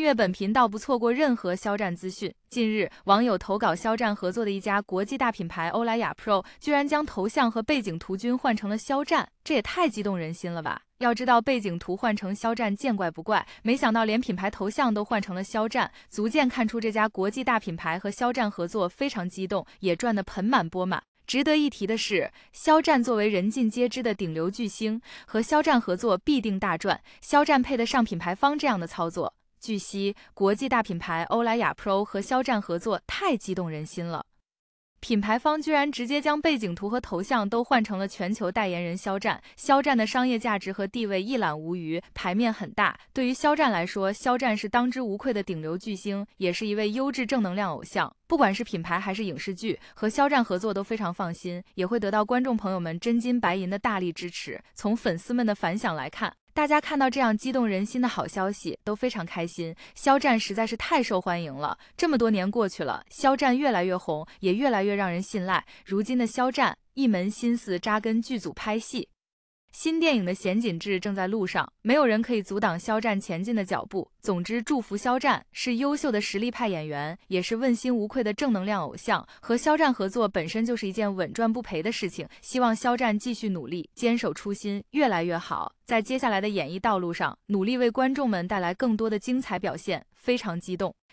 粤本频道不错过任何肖战资讯。近日，网友投稿肖战合作的一家国际大品牌欧莱雅 Pro，居然将头像和背景图均换成了肖战，这也太激动人心了吧！要知道，背景图换成肖战见怪不怪，没想到连品牌头像都换成了肖战，足见看出这家国际大品牌和肖战合作非常激动，也赚得盆满钵满。值得一提的是，肖战作为人尽皆知的顶流巨星，和肖战合作必定大赚，肖战配得上品牌方这样的操作。据悉，国际大品牌欧莱雅 Pro 和肖战合作太激动人心了。品牌方居然直接将背景图和头像都换成了全球代言人肖战，肖战的商业价值和地位一览无余，牌面很大。对于肖战来说，肖战是当之无愧的顶流巨星，也是一位优质正能量偶像。不管是品牌还是影视剧，和肖战合作都非常放心，也会得到观众朋友们真金白银的大力支持。从粉丝们的反响来看。大家看到这样激动人心的好消息都非常开心。肖战实在是太受欢迎了，这么多年过去了，肖战越来越红，也越来越让人信赖。如今的肖战一门心思扎根剧组拍戏。新电影的咸锦志》正在路上，没有人可以阻挡肖战前进的脚步。总之，祝福肖战是优秀的实力派演员，也是问心无愧的正能量偶像。和肖战合作本身就是一件稳赚不赔的事情。希望肖战继续努力，坚守初心，越来越好。在接下来的演艺道路上，努力为观众们带来更多的精彩表现，非常激动。